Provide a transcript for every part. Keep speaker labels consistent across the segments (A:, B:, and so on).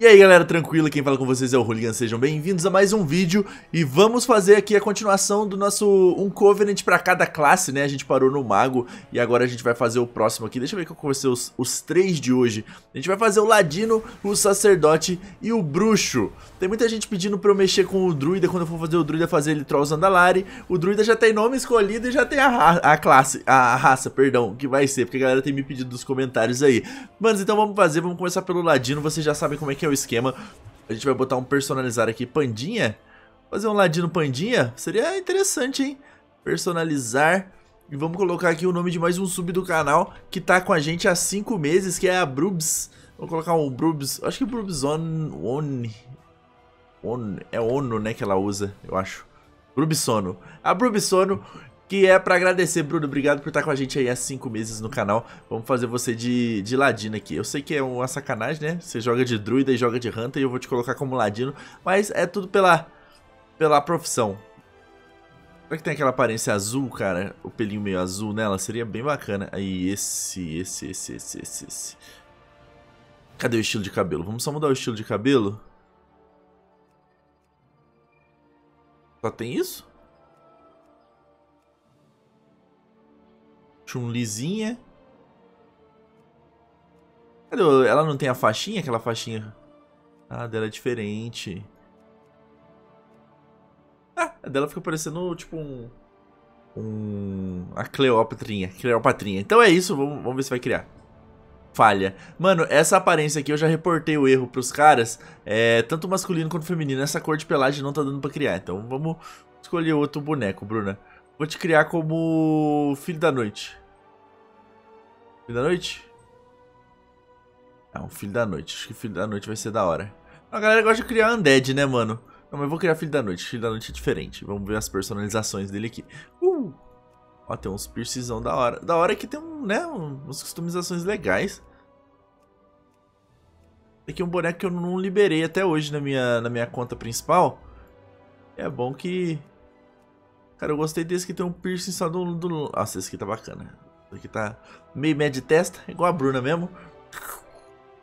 A: E aí galera, tranquilo? Quem fala com vocês é o Hooligan, sejam bem-vindos a mais um vídeo E vamos fazer aqui a continuação do nosso um Covenant pra cada classe, né? A gente parou no Mago e agora a gente vai fazer o próximo aqui Deixa eu ver que eu conversei os, os três de hoje A gente vai fazer o Ladino, o Sacerdote e o Bruxo Tem muita gente pedindo pra eu mexer com o Druida, quando eu for fazer o Druida, fazer ele Troll Zandalari O Druida já tem nome escolhido e já tem a, a classe, a raça, perdão, que vai ser Porque a galera tem me pedido nos comentários aí Mas então vamos fazer, vamos começar pelo Ladino, vocês já sabem como é que é é o esquema. A gente vai botar um personalizar aqui, pandinha. Fazer um ladino pandinha seria interessante, hein? Personalizar. E vamos colocar aqui o nome de mais um sub do canal que tá com a gente há 5 meses, que é a Brubs. Vou colocar um Brubs, acho que Brubs on, on, on, é Ono, né, que ela usa, eu acho. Brubsono. A Brubsono, que é para agradecer, Bruno. Obrigado por estar com a gente aí há cinco meses no canal. Vamos fazer você de, de ladino aqui. Eu sei que é uma sacanagem, né? Você joga de druida e joga de hunter e eu vou te colocar como ladino. Mas é tudo pela, pela profissão. Será é que tem aquela aparência azul, cara? O pelinho meio azul nela? Seria bem bacana. Aí, esse, esse, esse, esse, esse, esse. Cadê o estilo de cabelo? Vamos só mudar o estilo de cabelo? Só tem isso? Chun-Lizinha. Ela não tem a faixinha? Aquela faixinha... Ah, dela é diferente. Ah, a dela fica parecendo, tipo, um... Um... A Cleopatrinha. Cleopatrinha. Então é isso, vamos, vamos ver se vai criar falha. Mano, essa aparência aqui eu já reportei o erro pros caras, é, tanto masculino quanto feminino. Essa cor de pelagem não tá dando pra criar, então vamos escolher outro boneco, Bruna. Vou te criar como filho da noite. Filho da noite? É, um filho da noite. Acho que filho da noite vai ser da hora. A galera gosta de criar undead, né, mano? Não, mas eu vou criar filho da noite. Filho da noite é diferente. Vamos ver as personalizações dele aqui. Uh! Ó, tem uns piercingzão da hora. Da hora é que tem um, né, um, umas customizações legais. Tem aqui um boneco que eu não liberei até hoje na minha, na minha conta principal. É bom que Cara, eu gostei desse que tem um piercing só do... do... Nossa, esse aqui tá bacana. Esse aqui tá meio médio de testa, igual a Bruna mesmo.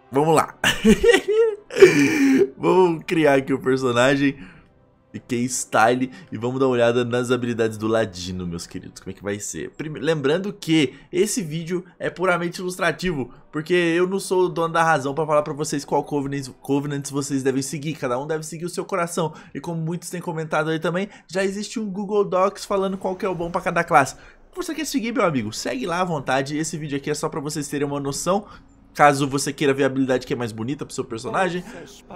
A: Vamos lá. Vamos criar aqui o personagem de style e vamos dar uma olhada nas habilidades do Ladino, meus queridos, como é que vai ser. Prime... Lembrando que esse vídeo é puramente ilustrativo, porque eu não sou o dono da razão para falar para vocês qual Covenant, Covenant vocês devem seguir, cada um deve seguir o seu coração. E como muitos têm comentado aí também, já existe um Google Docs falando qual que é o bom para cada classe. Você quer seguir, meu amigo? Segue lá à vontade, esse vídeo aqui é só para vocês terem uma noção Caso você queira ver a habilidade que é mais bonita pro seu personagem.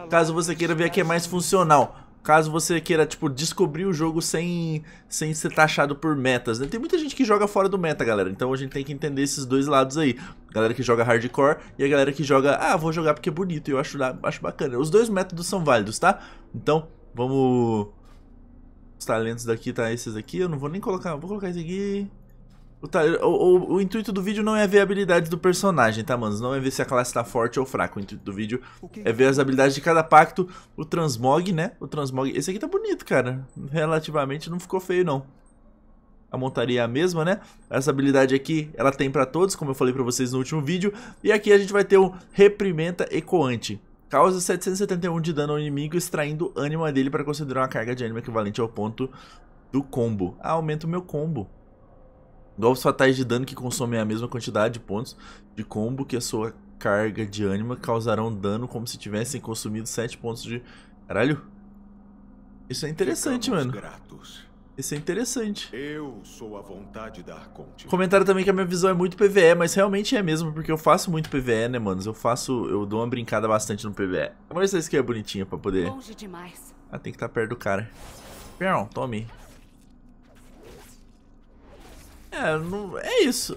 A: Caso você queira ver a que é mais funcional. Caso você queira, tipo, descobrir o jogo sem, sem ser taxado por metas, né? Tem muita gente que joga fora do meta, galera. Então a gente tem que entender esses dois lados aí. A galera que joga hardcore e a galera que joga, ah, vou jogar porque é bonito e eu acho, acho bacana. Os dois métodos são válidos, tá? Então, vamos... Os talentos daqui, tá? Esses aqui, eu não vou nem colocar. Vou colocar esse aqui... Tá, o, o, o, intuito do vídeo não é ver a habilidade do personagem, tá, manos? Não é ver se a classe tá forte ou fraca. O intuito do vídeo é ver as habilidades de cada pacto. O transmog, né? O transmog. Esse aqui tá bonito, cara. Relativamente não ficou feio, não. A montaria é a mesma, né? Essa habilidade aqui, ela tem pra todos, como eu falei pra vocês no último vídeo. E aqui a gente vai ter um Reprimenta Ecoante. Causa 771 de dano ao inimigo, extraindo ânima dele para considerar uma carga de ânima equivalente ao ponto do combo. Ah, aumenta o meu combo. Golpes fatais tá de dano que consomem a mesma quantidade de pontos de combo que a sua carga de ânima causarão dano como se tivessem consumido 7 pontos de... Caralho. Isso é interessante, Ficamos mano. Gratos. Isso é interessante. Eu sou a vontade da Arconte. Comentaram também que a minha visão é muito PVE, mas realmente é mesmo, porque eu faço muito PVE, né, manos? Eu faço, eu dou uma brincada bastante no PVE. Vamos ver se essa skin é bonitinha pra poder... Longe demais. Ah, tem que estar tá perto do cara. Pião, tome. É, não, é isso.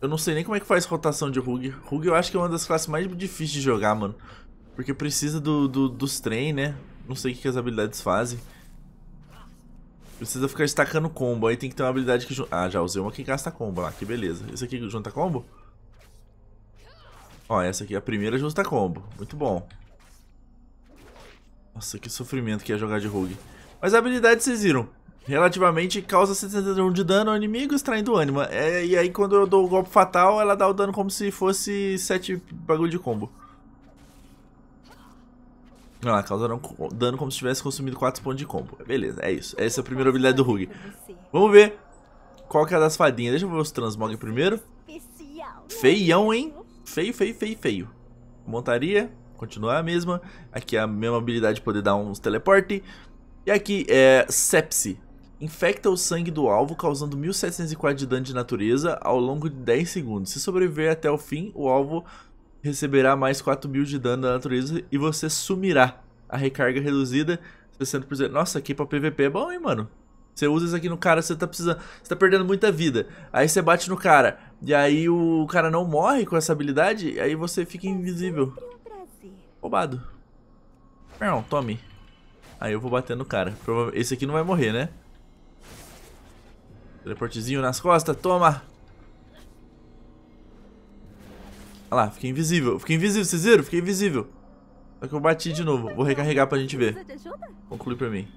A: Eu não sei nem como é que faz rotação de Rug. Rug eu acho que é uma das classes mais difíceis de jogar, mano. Porque precisa do, do dos trem, né? Não sei o que, que as habilidades fazem. Precisa ficar destacando combo, aí tem que ter uma habilidade que... Ah, já usei uma que gasta combo lá, que beleza. Esse aqui junta combo? Ó, essa aqui é a primeira junta combo, muito bom. Nossa, que sofrimento que é jogar de Rogue. Mas a habilidade vocês viram relativamente causa 71 de dano ao inimigo, extraindo ânima. É, e aí quando eu dou o golpe fatal, ela dá o dano como se fosse 7 bagulho de combo. lá, causa dano como se tivesse consumido 4 pontos de combo. Beleza, é isso. Essa é a primeira habilidade do Rug. Vamos ver qual que é a das fadinhas. Deixa eu ver os Transmog primeiro. Feião, hein? Feio, feio, feio, feio. Montaria, continuar a mesma. Aqui é a mesma habilidade de poder dar uns teleporte. E aqui é Sepsi, infecta o sangue do alvo, causando 1704 de dano de natureza ao longo de 10 segundos. Se sobreviver até o fim, o alvo receberá mais 4000 de dano da natureza e você sumirá. A recarga reduzida, 60%. Nossa, aqui pra PVP é bom, hein, mano? Você usa isso aqui no cara, você tá precisando. Você tá perdendo muita vida. Aí você bate no cara. E aí o cara não morre com essa habilidade. Aí você fica é invisível. Roubado. Não, tome. Aí eu vou bater no cara. Esse aqui não vai morrer, né? Teleportezinho nas costas, toma! Olha lá, fiquei invisível. Fiquei invisível, vocês viram? Fiquei invisível. Só que eu bati de novo. Vou recarregar pra gente ver. Conclui pra mim.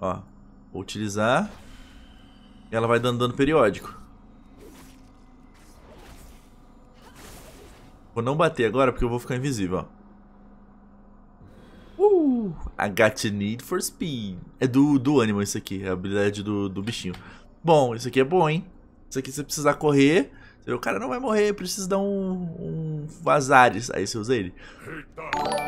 A: Ó, vou utilizar. E ela vai dando dano periódico. Vou não bater agora porque eu vou ficar invisível, ó. Uh, I got need for speed. É do, do ânimo isso aqui, é a habilidade do, do bichinho. Bom, isso aqui é bom, hein? Isso aqui você precisa correr. O cara não vai morrer, precisa dar um, um vazares. Aí você usa ele.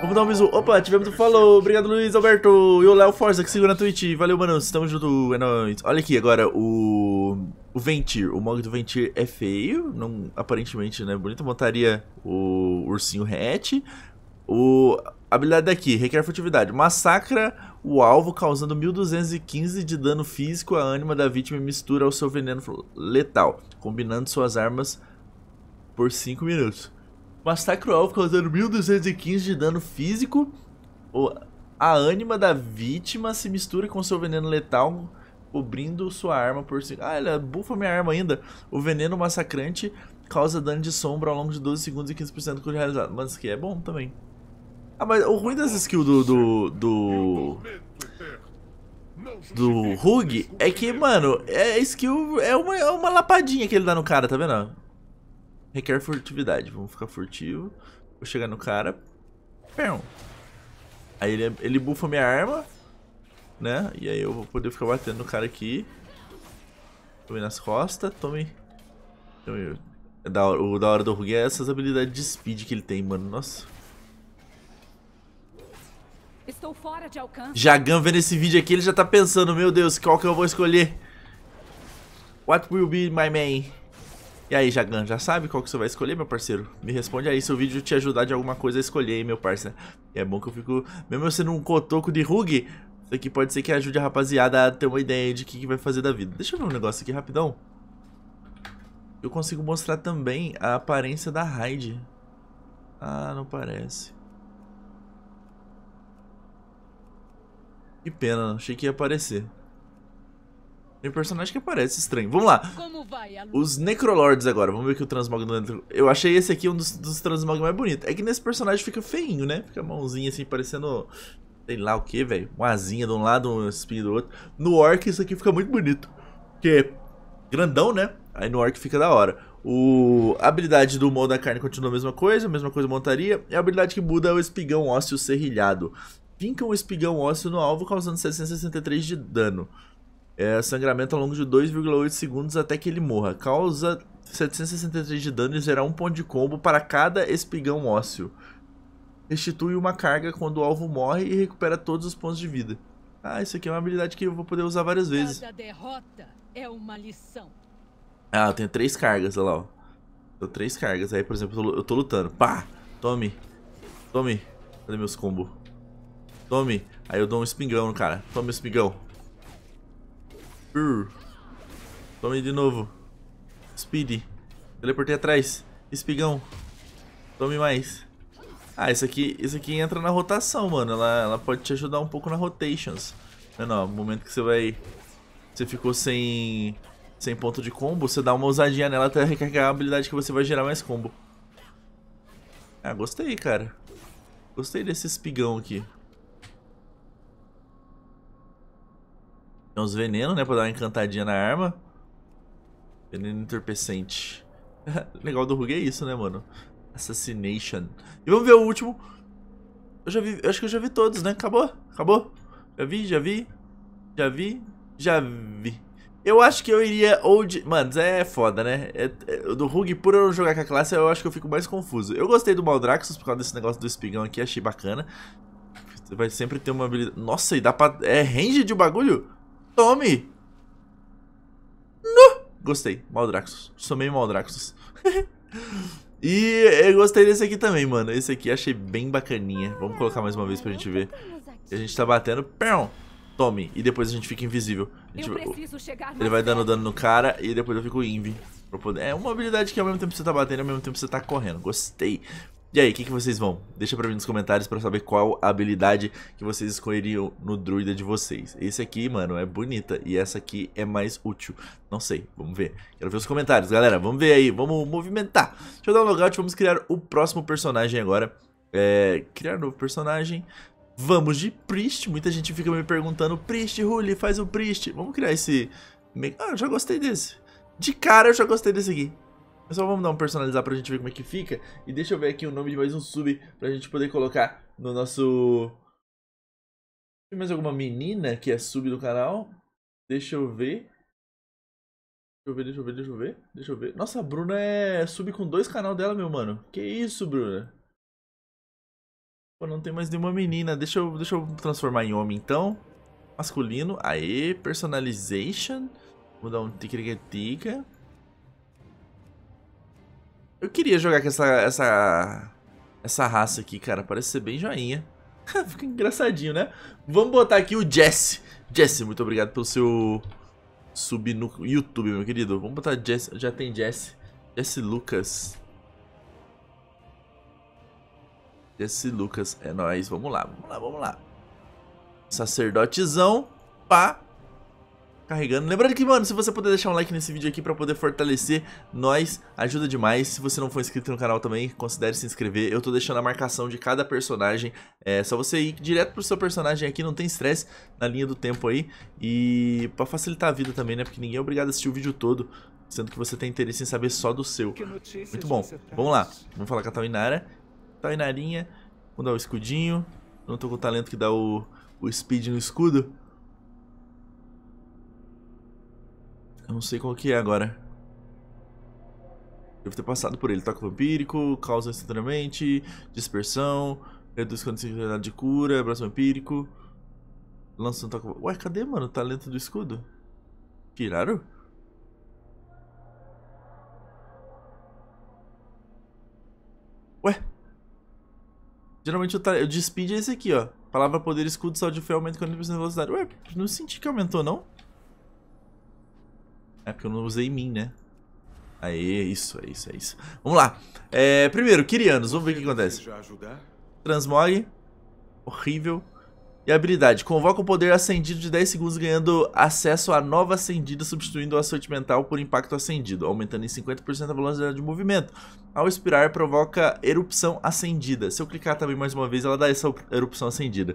A: Vamos dar um bisu. Opa, tivemos um follow. Obrigado, Luiz Alberto. E o Léo Forza que segura na Twitch. Valeu, mano. Estamos junto. É nóis. Olha aqui agora o. O Ventir. O Mog do Ventir é feio. Não, aparentemente, né? Bonito. Montaria o ursinho hatch. O. A habilidade daqui, é requer furtividade. Massacra o alvo, causando 1215 de dano físico. à ânima da vítima mistura ao seu veneno letal, combinando suas armas por 5 minutos. Massacre o alvo, causando 1215 de dano físico. A ânima da vítima se mistura com seu veneno letal, cobrindo sua arma por 5. Ah, ela bufa minha arma ainda. O veneno massacrante causa dano de sombra ao longo de 12 segundos e 15% do realizado. Mas que é bom também. Ah, mas o ruim das skills do. do. do. do Rug é que, mano, é skill. É uma, é uma lapadinha que ele dá no cara, tá vendo? Requer furtividade. Vamos ficar furtivo. Vou chegar no cara. Aí ele, ele bufa minha arma. Né? E aí eu vou poder ficar batendo no cara aqui. Tome nas costas. Tome. Tome. o da hora do Rug é essas habilidades de speed que ele tem, mano. Nossa. Estou fora de alcance. Jagan vendo esse vídeo aqui, ele já tá pensando, meu Deus, qual que eu vou escolher? What will be my main? E aí, Jagan, já sabe qual que você vai escolher, meu parceiro? Me responde aí se o vídeo te ajudar de alguma coisa a escolher, hein, meu parceiro. E é bom que eu fico... Mesmo eu sendo um cotoco de rug, isso aqui pode ser que ajude a rapaziada a ter uma ideia de o que, que vai fazer da vida. Deixa eu ver um negócio aqui rapidão. Eu consigo mostrar também a aparência da raid. Ah, não parece. Que pena, achei que ia aparecer. Tem personagem que aparece estranho. Vamos lá. Vai, Os Necrolords agora. Vamos ver que o transmog do Necro... Eu achei esse aqui um dos, dos transmog mais bonitos. É que nesse personagem fica feinho, né? Fica a mãozinha assim, parecendo... Sei lá o que, velho. Uma asinha de um lado, um espinho do outro. No Orc isso aqui fica muito bonito. Porque é grandão, né? Aí no Orc fica da hora. O... A habilidade do Mol da Carne continua a mesma coisa, a mesma coisa montaria. E a habilidade que muda é o Espigão Ósseo Serrilhado vinca um espigão ósseo no alvo, causando 763 de dano. É, sangramento ao longo de 2,8 segundos até que ele morra. Causa 763 de dano e zerar um ponto de combo para cada espigão ósseo. Restitui uma carga quando o alvo morre e recupera todos os pontos de vida. Ah, isso aqui é uma habilidade que eu vou poder usar várias vezes. Cada derrota é uma lição. Ah, tem três cargas, olha lá, ó. Tô três cargas. Aí, por exemplo, eu tô, eu tô lutando. Pá! Tome! Tome! Cadê meus combos? Tome. Aí eu dou um espingão no cara. Tome espingão. Uh. Tome de novo. Speed. Teleportei atrás. Espigão. Tome mais. Ah, isso aqui, isso aqui entra na rotação, mano. Ela, ela pode te ajudar um pouco na rotations. Mano, ó, no momento que você vai... Você ficou sem... Sem ponto de combo, você dá uma ousadinha nela até recarregar a habilidade que você vai gerar mais combo. Ah, gostei, cara. Gostei desse espigão aqui. Tem uns venenos, né? Pra dar uma encantadinha na arma. Veneno entorpecente. Legal do Rug é isso, né, mano? Assassination. E vamos ver o último. Eu já vi. Eu acho que eu já vi todos, né? Acabou? Acabou? Já vi, já vi. Já vi. Já vi. Eu acho que eu iria ou de... Mano, é foda, né? É, é, do Rug, por eu jogar com a classe, eu acho que eu fico mais confuso. Eu gostei do Maldraxxus por causa desse negócio do espigão aqui, achei bacana. Você vai sempre ter uma habilidade... Nossa, e dá pra... É range de bagulho? Tome! No! Gostei. Maldraxus. Sou meio Maldraxus. e eu gostei desse aqui também, mano. Esse aqui achei bem bacaninha. Vamos colocar mais uma vez pra gente ver. A gente tá batendo. Pão! Tome. E depois a gente fica invisível. Gente... Ele vai dando dano no cara e depois eu fico invi. Poder... É uma habilidade que ao mesmo tempo você tá batendo, ao mesmo tempo você tá correndo. Gostei. E aí, o que, que vocês vão? Deixa pra mim nos comentários para saber qual habilidade que vocês escolheriam no druida de vocês. Esse aqui, mano, é bonita e essa aqui é mais útil. Não sei, vamos ver. Quero ver os comentários, galera. Vamos ver aí, vamos movimentar. Deixa eu dar um logout, vamos criar o próximo personagem agora. É, criar um novo personagem. Vamos de Priest. Muita gente fica me perguntando, Priest, Huli, faz o Priest. Vamos criar esse... Ah, eu já gostei desse. De cara eu já gostei desse aqui só vamos dar um personalizar pra gente ver como é que fica. E deixa eu ver aqui o nome de mais um sub pra gente poder colocar no nosso... Tem mais alguma menina que é sub do canal? Deixa eu ver. Deixa eu ver, deixa eu ver, deixa eu ver. Deixa eu ver. Nossa, a Bruna é sub com dois canal dela, meu mano. Que isso, Bruna? Pô, não tem mais nenhuma menina. Deixa eu, deixa eu transformar em homem, então. Masculino. Aê, personalization. Vou dar um tica-tica-tica. tica tica tica eu queria jogar com essa, essa, essa raça aqui, cara. Parece ser bem joinha. Fica engraçadinho, né? Vamos botar aqui o Jesse. Jesse, muito obrigado pelo seu sub no YouTube, meu querido. Vamos botar Jesse. Já tem Jesse. Jesse Lucas. Jesse Lucas. É nóis. Vamos lá, vamos lá, vamos lá. Sacerdotezão. Pá carregando. Lembrando que, mano, se você puder deixar um like nesse vídeo aqui pra poder fortalecer nós, ajuda demais. Se você não for inscrito no canal também, considere se inscrever. Eu tô deixando a marcação de cada personagem. É só você ir direto pro seu personagem aqui, não tem estresse na linha do tempo aí. E pra facilitar a vida também, né? Porque ninguém é obrigado a assistir o vídeo todo sendo que você tem interesse em saber só do seu. Muito bom. Vamos lá. Vamos falar com a Tainara. Tainarinha. Vamos dar o escudinho. Não tô com o talento que dá o, o speed no escudo. Eu não sei qual que é agora. Deve ter passado por ele. Toque tá vampírico, causa instantaneamente, dispersão, reduz quantidade de cura, abraço vampírico. Lança um toque... Ué, cadê, mano? Talento tá do escudo? Tiraram? Ué? Geralmente o, talento... o speed é esse aqui, ó. Palavra poder escudo, sal de fé aumenta 40% de velocidade. Ué, não senti que aumentou, não? É porque eu não usei mim, né? Aí, é isso, é isso, é isso. Vamos lá. É, primeiro, Kirianos, vamos ver o que acontece. Transmog. Horrível. E habilidade. Convoca o poder acendido de 10 segundos, ganhando acesso à nova acendida, substituindo o açoite mental por impacto acendido, aumentando em 50% a velocidade de movimento. Ao expirar, provoca erupção acendida. Se eu clicar também mais uma vez, ela dá essa erupção acendida.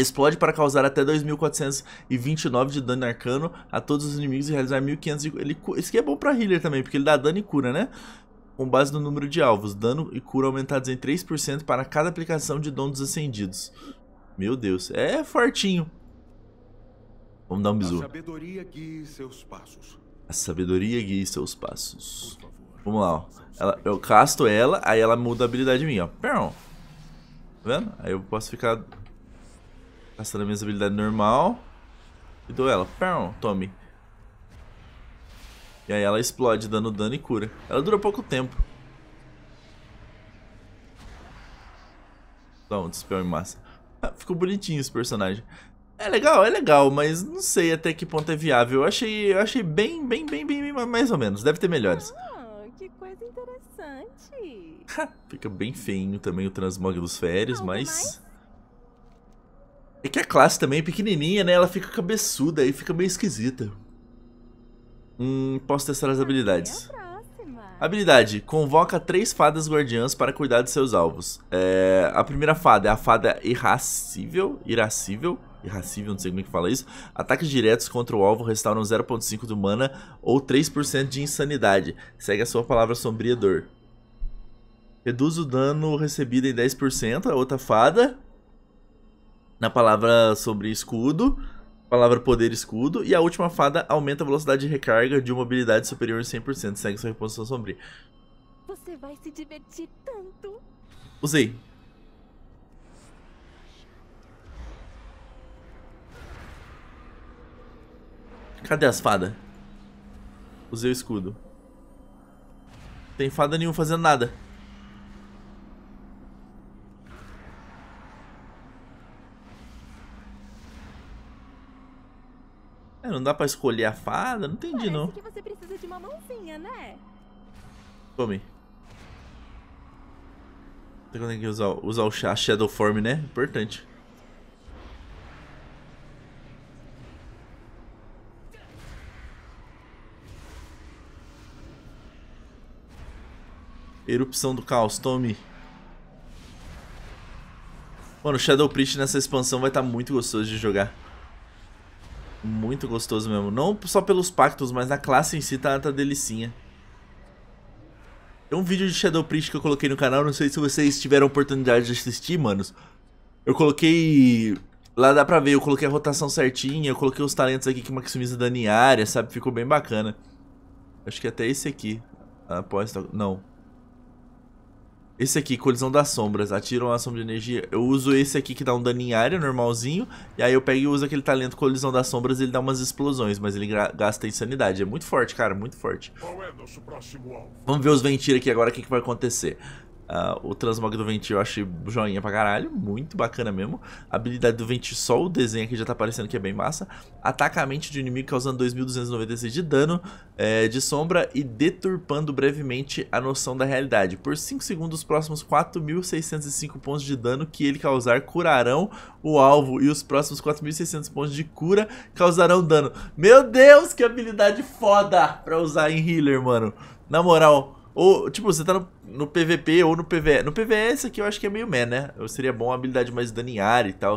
A: Explode para causar até 2.429 de dano arcano a todos os inimigos e realizar 1.500 de... Ele... Isso aqui é bom para healer também, porque ele dá dano e cura, né? Com base no número de alvos, dano e cura aumentados em 3% para cada aplicação de dom dos ascendidos. Meu Deus, é fortinho. Vamos dar um bisu. A sabedoria guie seus passos. A sabedoria guie seus passos. Vamos lá, ó. Ela, eu casto ela, aí ela muda a habilidade minha, ó. Tá vendo? Aí eu posso ficar Gastando minha habilidade normal. E dou ela. Pão, tome. E aí ela explode, dando dano e cura. Ela dura pouco tempo. Dá um em massa. Ah, ficou bonitinho esse personagem. É legal, é legal, mas não sei até que ponto é viável. Eu achei, eu achei bem, bem, bem, bem, mais ou menos. Deve ter melhores. Ah, que coisa interessante. Fica bem feinho também o transmog dos férias, mas... Mais? É que a classe também é pequenininha, né? Ela fica cabeçuda e fica meio esquisita. Hum, posso testar as ah, habilidades. Habilidade: convoca três fadas guardiãs para cuidar de seus alvos. É, a primeira fada é a fada irracível, irracível, irracível, não sei como é que fala isso. Ataques diretos contra o alvo restauram 0.5 de mana ou 3% de insanidade. Segue a sua palavra sombriador. Reduz o dano recebido em 10%, a outra fada na palavra sobre escudo, palavra poder escudo, e a última fada aumenta a velocidade de recarga de uma habilidade superior a 100%, segue sua reposição sombria. Você vai se divertir tanto. Usei. Cadê as fadas? Usei o escudo. Tem fada nenhuma fazendo nada. É, não dá pra escolher a fada? Não entendi, Parece não. que você precisa de uma mãozinha, né? Tome. tem que usar, usar o Shadow Form, né? Importante. Erupção do Caos, tome. Mano, o Shadow Priest nessa expansão vai estar tá muito gostoso de jogar. Muito gostoso mesmo. Não só pelos pactos, mas na classe em si tá, tá delicinha. Tem um vídeo de Shadow Priest que eu coloquei no canal, não sei se vocês tiveram oportunidade de assistir, manos. Eu coloquei... Lá dá pra ver, eu coloquei a rotação certinha, eu coloquei os talentos aqui que maximiza dano em área, sabe? Ficou bem bacana. Acho que até esse aqui. Aposta... Não. Esse aqui, colisão das sombras, atiram uma sombra de energia. Eu uso esse aqui que dá um dano em área, normalzinho. E aí eu pego e uso aquele talento colisão das sombras ele dá umas explosões, mas ele gasta insanidade. É muito forte, cara, muito forte. É Vamos ver os Ventir aqui agora, o que, que vai acontecer. Uh, o transmog do Ventil eu achei joinha pra caralho, muito bacana mesmo. A habilidade do Ventil, só o desenho aqui já tá aparecendo que é bem massa. atacamente de inimigo causando 2.296 de dano é, de sombra e deturpando brevemente a noção da realidade. Por 5 segundos, os próximos 4.605 pontos de dano que ele causar curarão o alvo e os próximos 4.600 pontos de cura causarão dano. Meu Deus, que habilidade foda pra usar em healer, mano. Na moral, ou, tipo, você tá no, no PVP ou no PVE. No PVE isso aqui eu acho que é meio meh, né? Seria bom uma habilidade mais dano em área e tal.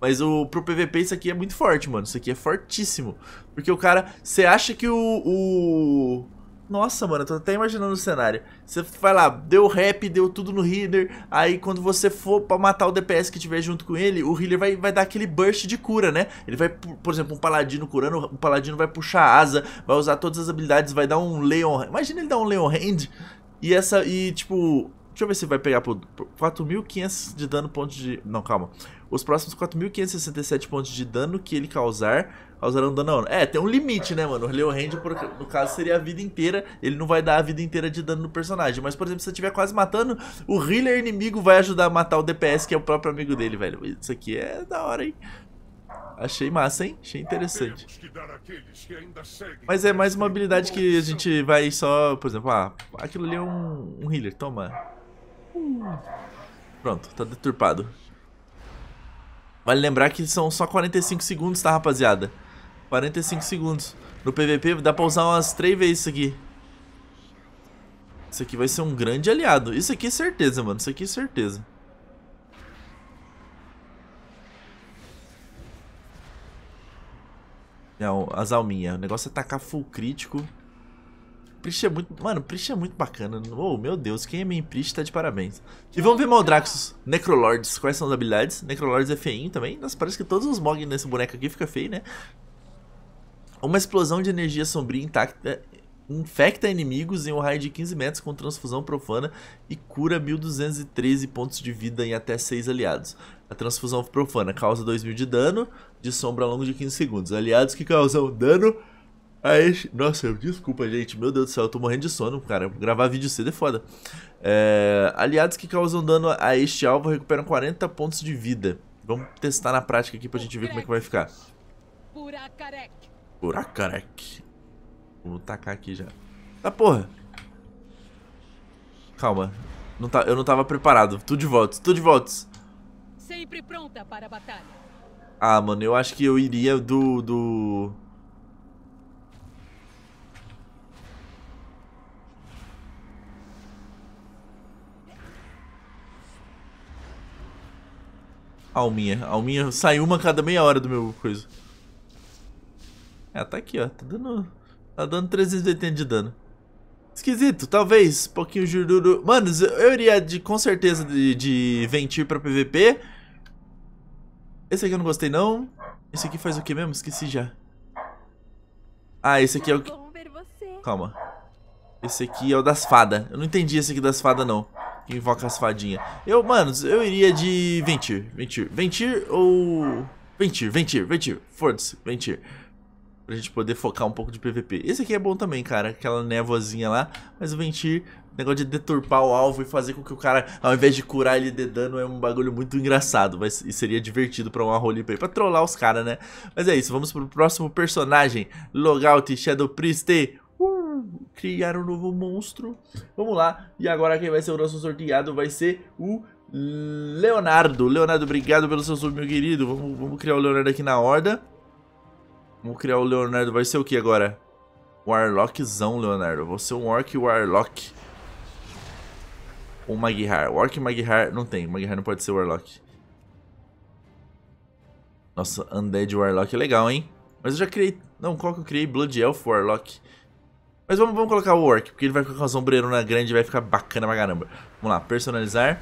A: Mas o, pro PVP isso aqui é muito forte, mano. Isso aqui é fortíssimo. Porque o cara... Você acha que o... o nossa, mano, eu tô até imaginando o cenário. Você vai lá, deu rap, deu tudo no healer. Aí quando você for pra matar o DPS que tiver junto com ele, o healer vai, vai dar aquele burst de cura, né? Ele vai, por exemplo, um paladino curando, o paladino vai puxar asa, vai usar todas as habilidades, vai dar um Leon. Imagina ele dar um Leon Hand e essa. E tipo, Deixa eu ver se vai pegar por 4.500 de dano pontos de... Não, calma. Os próximos 4.567 pontos de dano que ele causar, causarão dano a É, tem um limite, né, mano? O Leorand, no caso, seria a vida inteira. Ele não vai dar a vida inteira de dano no personagem. Mas, por exemplo, se você estiver quase matando, o healer inimigo vai ajudar a matar o DPS, que é o próprio amigo dele, velho. Isso aqui é da hora, hein? Achei massa, hein? Achei interessante. Mas é mais uma habilidade que a gente vai só... Por exemplo, ah, aquilo ali é um, um healer. Toma. Pronto, tá deturpado. Vale lembrar que são só 45 segundos, tá, rapaziada? 45 segundos. No PVP dá pra usar umas 3 vezes isso aqui. Isso aqui vai ser um grande aliado. Isso aqui é certeza, mano. Isso aqui é certeza. Não, é as alminhas. O negócio é tacar full crítico. Priest é muito. Mano, Priest é muito bacana. Oh, meu Deus, quem é main Priest tá de parabéns. E vamos ver Maldraxos. Necrolords. Quais são as habilidades? Necrolords é feinho também. Nossa, parece que todos os mog nesse boneco aqui fica feio, né? Uma explosão de energia sombria intacta infecta inimigos em um raio de 15 metros com transfusão profana e cura 1213 pontos de vida em até 6 aliados. A transfusão profana causa 2000 de dano de sombra ao longo de 15 segundos. Aliados que causam dano Aí, nossa, desculpa, gente. Meu Deus do céu, eu tô morrendo de sono, cara. Gravar vídeo cedo é foda. É, aliados que causam dano a este alvo recuperam 40 pontos de vida. Vamos testar na prática aqui pra gente ver como é que vai ficar. Buracarec. Buracarec. Vamos tacar aqui já. Ah, porra. Calma. Não tá, eu não tava preparado. Tudo de volta, tudo de volta. Sempre pronta para a batalha. Ah, mano, eu acho que eu iria do... do... alminha. Alminha sai uma a cada meia hora do meu coisa. É, tá aqui, ó. Tá dando, tá dando 380 de dano. Esquisito, talvez. Pouquinho jururu. Mano, eu iria de, com certeza de, de Ventir pra PVP. Esse aqui eu não gostei, não. Esse aqui faz o que mesmo? Esqueci já. Ah, esse aqui é o que... Calma. Esse aqui é o das fadas. Eu não entendi esse aqui das fadas, não invoca as fadinhas. Eu, mano, eu iria de Ventir. Ventir. Ventir ou. Ventir, Ventir, Ventir. Foda-se, Ventir. Pra gente poder focar um pouco de PVP. Esse aqui é bom também, cara. Aquela névoazinha lá. Mas o Ventir, negócio de deturpar o alvo e fazer com que o cara, ao invés de curar ele de dano, é um bagulho muito engraçado. Mas e seria divertido pra uma roleplay. Pra trollar os caras, né? Mas é isso. Vamos pro próximo personagem: Logout Shadow Priest criar um novo monstro. Vamos lá. E agora quem vai ser o nosso sorteado vai ser o Leonardo. Leonardo, obrigado pelo seu sub, meu querido. Vamos, vamos criar o Leonardo aqui na horda. Vamos criar o Leonardo. Vai ser o que agora? Warlockzão, Leonardo. Vou ser um Orc Warlock. Ou Maghar. Orc Maghar não tem. Maghar não pode ser Warlock. Nossa, Undead Warlock é legal, hein? Mas eu já criei... Não, qual que eu criei? Blood Elf Warlock. Mas vamos, vamos colocar o Orc, porque ele vai colocar uma sombreirona grande e vai ficar bacana pra caramba. Vamos lá, personalizar.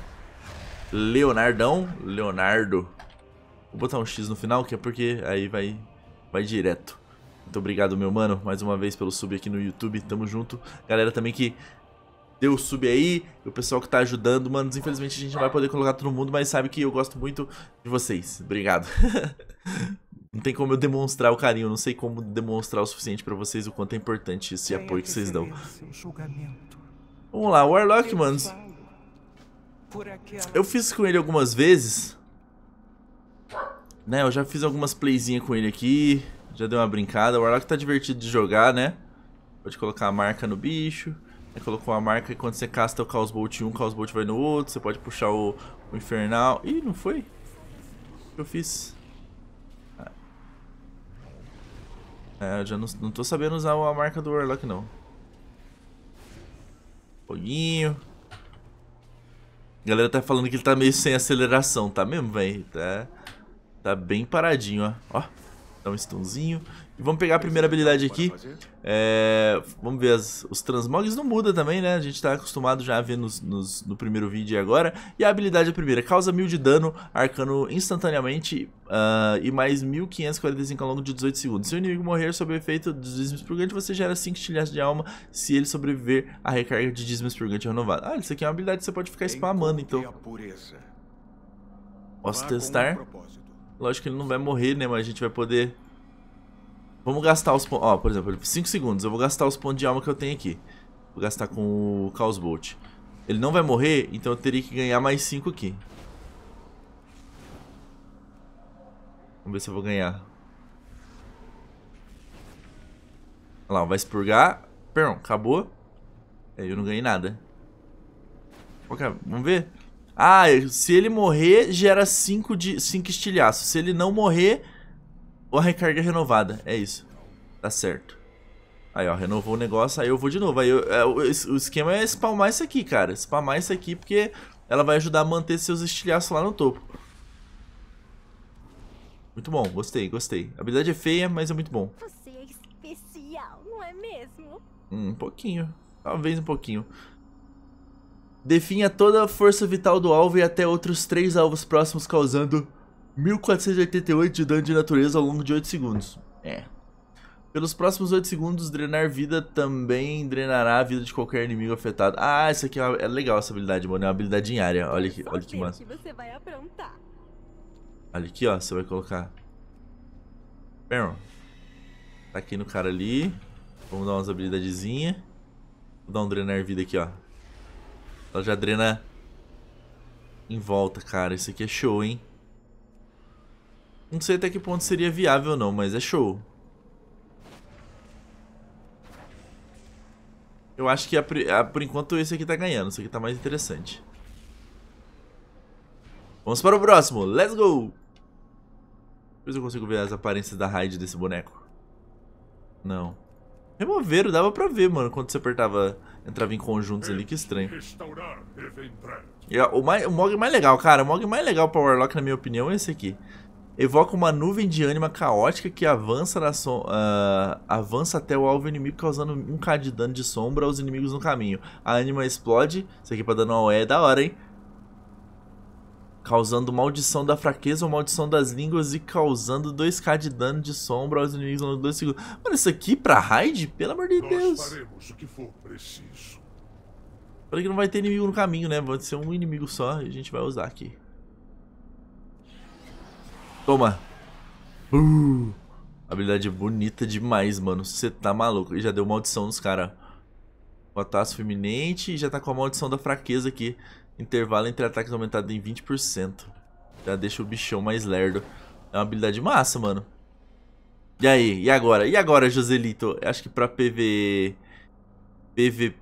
A: Leonardão. Leonardo. Vou botar um X no final, que é porque aí vai, vai direto. Muito obrigado, meu mano, mais uma vez pelo sub aqui no YouTube. Tamo junto. Galera também que deu o sub aí, o pessoal que tá ajudando, mano, infelizmente a gente não vai poder colocar todo mundo, mas sabe que eu gosto muito de vocês. Obrigado. Não tem como eu demonstrar o carinho, não sei como demonstrar o suficiente para vocês o quanto é importante esse apoio que vocês dão. Vamos lá, Warlock, mano. Eu fiz com ele algumas vezes. Né, eu já fiz algumas playzinhas com ele aqui. Já dei uma brincada. O Warlock tá divertido de jogar, né? Pode colocar a marca no bicho. Aí né? colocou a marca e quando você casta o Chaos Bolt em um, o Chaos Bolt vai no outro. Você pode puxar o, o Infernal. Ih, não foi? Eu fiz. É, eu já não, não tô sabendo usar a marca do Warlock, não. Foguinho. A galera tá falando que ele tá meio sem aceleração, tá mesmo, velho? Tá, tá bem paradinho, ó. Ó, dá um stunzinho. E vamos pegar a primeira habilidade aqui. É, vamos ver, as, os transmogs não muda também, né? A gente tá acostumado já a ver nos, nos, no primeiro vídeo e agora. E a habilidade é a primeira, causa mil de dano arcano instantaneamente uh, ah, e mais 1545 ao longo de 18 segundos. Se o inimigo morrer sob o efeito dos dízimos purgantes, você gera 5 estilhaços de alma se ele sobreviver à recarga de dízimos purgantes renovado. Ah, isso aqui é uma habilidade que você pode ficar spamando, então. Posso testar? Lógico que ele não vai morrer, né? Mas a gente vai poder Vamos gastar os pontos... Ó, por exemplo, 5 segundos. Eu vou gastar os pontos de alma que eu tenho aqui. Vou gastar com o Chaos Bolt. Ele não vai morrer, então eu teria que ganhar mais 5 aqui. Vamos ver se eu vou ganhar. Olha lá, vai expurgar. Perdão, acabou. Aí é, eu não ganhei nada. Okay, vamos ver? Ah, se ele morrer, gera 5 de... Cinco estilhaços. Se ele não morrer, ou a recarga é renovada, é isso. Tá certo. Aí, ó, renovou o negócio, aí eu vou de novo. Aí eu, é, o esquema é spalmar isso aqui, cara. Spalmar isso aqui porque ela vai ajudar a manter seus estilhaços lá no topo. Muito bom, gostei, gostei. A habilidade é feia, mas é muito bom. Você é especial, não é mesmo? Hum, um pouquinho. Talvez um pouquinho. Definha toda a força vital do alvo e até outros três alvos próximos causando 1488 de dano de natureza ao longo de 8 segundos. É. Pelos próximos 8 segundos, drenar vida também drenará a vida de qualquer inimigo afetado. Ah, isso aqui é, uma, é legal essa habilidade, mano. É uma habilidade em área. Olha aqui, olha que massa. Olha aqui, ó. Você vai colocar. Bam. Tá aqui no cara ali. Vamos dar umas habilidadezinhas. Vou dar um drenar vida aqui, ó. Ela já drena em volta, cara. Isso aqui é show, hein? Não sei até que ponto seria viável não, mas é show. Eu acho que a, a, por enquanto esse aqui tá ganhando, esse aqui tá mais interessante. Vamos para o próximo, let's go! Depois eu consigo ver as aparências da raid desse boneco. Não. Removeram, dava pra ver, mano, quando você apertava, entrava em conjuntos ali, que estranho. E, o, mais, o Mog mais legal, cara, o Mog mais legal para Warlock, na minha opinião, é esse aqui evoca uma nuvem de ânima caótica que avança, uh, avança, até o alvo inimigo, causando um k de dano de sombra aos inimigos no caminho. A ânima explode, isso aqui pra dar uma OE é da hora, hein? Causando maldição da fraqueza ou maldição das línguas e causando 2k de dano de sombra aos inimigos no 2 segundos. Mano, isso aqui pra raid? Pelo amor de Nós Deus! Faremos o que for preciso. que não vai ter inimigo no caminho, né? Vai ser um inimigo só e a gente vai usar aqui. Toma. Uh, habilidade bonita demais, mano. Você tá maluco. E já deu maldição nos caras. O iminente e já tá com a maldição da fraqueza aqui. Intervalo entre ataques aumentado em 20%. Já deixa o bichão mais lerdo. É uma habilidade massa, mano. E aí? E agora? E agora, Joselito? Eu acho que pra PV... PV...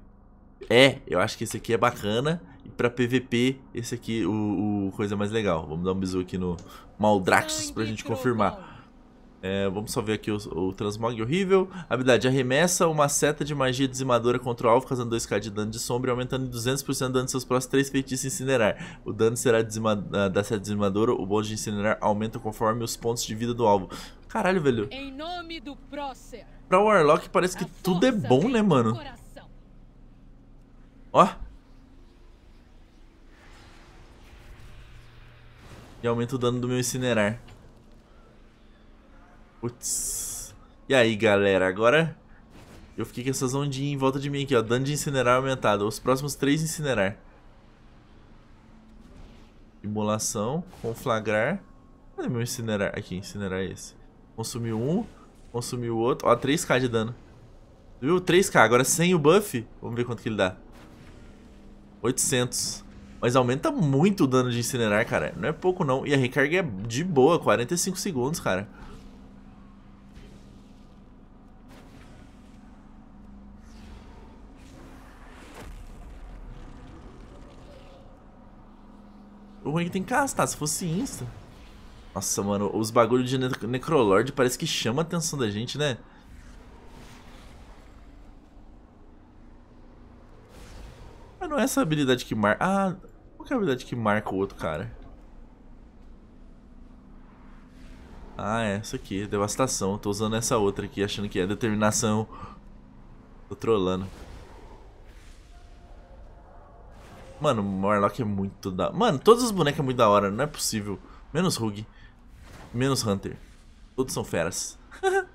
A: É, eu acho que esse aqui é bacana pra PVP, esse aqui, o, o coisa mais legal. Vamos dar um bisu aqui no Maldraxxus pra gente confirmar. É, vamos só ver aqui o, o Transmog horrível. Habilidade, arremessa uma seta de magia dizimadora contra o alvo, causando 2k de dano de sombra e aumentando em 200% o dano de seus próximos 3 feitiços incinerar. O dano será ah, da seta dizimadora, o bônus de incinerar aumenta conforme os pontos de vida do alvo. Caralho, velho. Em nome do pra Warlock parece que tudo é bom, né, mano? Ó. E aumenta o dano do meu incinerar. Putz. E aí, galera, agora eu fiquei com essas ondinhas em volta de mim aqui, ó. Dano de incinerar aumentado. Os próximos três incinerar. Imolação, conflagrar. Cadê meu incinerar? Aqui, incinerar esse. Consumiu um, consumiu outro. Ó, 3k de dano. Viu? 3k. Agora sem o buff, vamos ver quanto que ele dá. 800. Mas aumenta muito o dano de incinerar, cara. Não é pouco, não. E a recarga é de boa, 45 segundos, cara. O ruim é que tem que castar, se fosse insta. Nossa, mano, os bagulhos de ne Necrolord parece que chama a atenção da gente, né? não é essa habilidade que marca... Ah, qual é a habilidade que marca o outro cara? Ah, é essa aqui, devastação. tô usando essa outra aqui, achando que é determinação. Tô trolando. Mano, o Morlock é muito da... Mano, todos os bonecos é muito da hora, não é possível. Menos Rug. Menos Hunter. Todos são feras.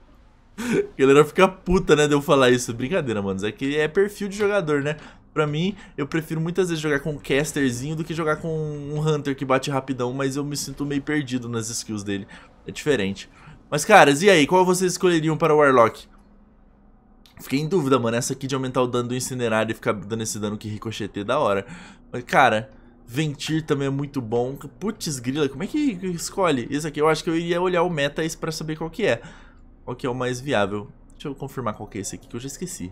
A: A galera fica puta, né, de eu falar isso. Brincadeira, mano. É que é perfil de jogador, né? Pra mim, eu prefiro muitas vezes jogar com um casterzinho do que jogar com um hunter que bate rapidão, mas eu me sinto meio perdido nas skills dele. É diferente. Mas, caras, e aí? Qual vocês escolheriam para o Warlock? Fiquei em dúvida, mano. Essa aqui de aumentar o dano do incinerado e ficar dando esse dano que ricochetei é da hora. Mas, cara, Ventir também é muito bom. Putz, grila, como é que escolhe? Esse aqui eu acho que eu iria olhar o meta para saber qual que é. Qual que é o mais viável. Deixa eu confirmar qual que é esse aqui, que eu já esqueci.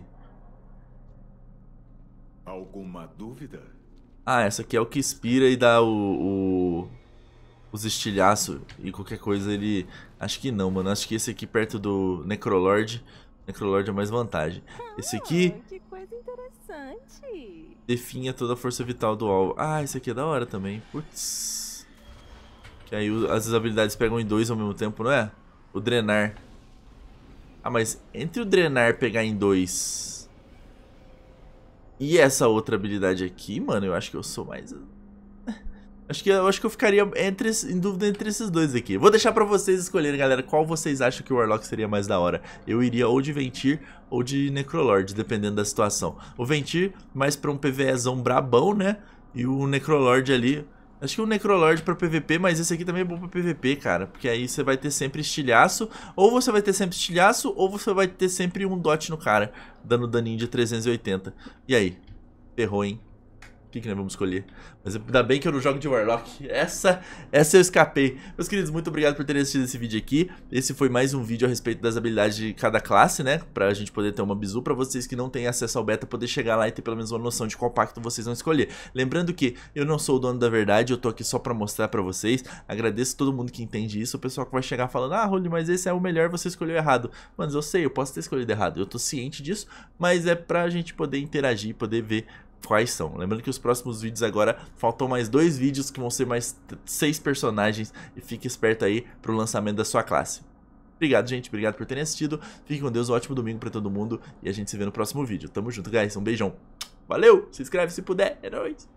A: Alguma dúvida? Ah, essa aqui é o que inspira e dá o, o os estilhaços e qualquer coisa ele... Acho que não, mano. Acho que esse aqui perto do Necrolord. Necrolord é mais vantagem. Esse aqui... Ah, que coisa interessante. Definha toda a força vital do alvo. Ah, esse aqui é da hora também. Putz. Que aí as habilidades pegam em dois ao mesmo tempo, não é? O drenar. Ah, mas entre o drenar pegar em dois... E essa outra habilidade aqui, mano, eu acho que eu sou mais... Acho que, eu acho que eu ficaria entre, em dúvida entre esses dois aqui. Vou deixar pra vocês escolherem, galera, qual vocês acham que o Warlock seria mais da hora. Eu iria ou de Ventir ou de Necrolord, dependendo da situação. O Ventir mais pra um PvEzão brabão, né? E o Necrolord ali Acho que o um Necrolord pra PVP, mas esse aqui também é bom pra PVP, cara. Porque aí você vai ter sempre estilhaço, ou você vai ter sempre estilhaço, ou você vai ter sempre um dot no cara, dando daninho de 380. E aí? Ferrou, hein? que, que nós vamos escolher? Mas ainda bem que eu não jogo de Warlock. Essa, essa eu escapei. Meus queridos, muito obrigado por terem assistido esse vídeo aqui. Esse foi mais um vídeo a respeito das habilidades de cada classe, né? Pra gente poder ter uma bizu. Pra vocês que não têm acesso ao beta, poder chegar lá e ter pelo menos uma noção de qual pacto vocês vão escolher. Lembrando que eu não sou o dono da verdade, eu tô aqui só pra mostrar pra vocês. Agradeço todo mundo que entende isso. O pessoal que vai chegar falando, ah, Rony, mas esse é o melhor, você escolheu errado. Mano, eu sei, eu posso ter escolhido errado. Eu tô ciente disso, mas é pra gente poder interagir, poder ver quais são. Lembrando que os próximos vídeos agora faltam mais dois vídeos que vão ser mais seis personagens e fique esperto aí pro lançamento da sua classe. Obrigado, gente. Obrigado por terem assistido. Fique com Deus. Um ótimo domingo para todo mundo. E a gente se vê no próximo vídeo. Tamo junto, guys. Um beijão. Valeu. Se inscreve se puder. É nóis.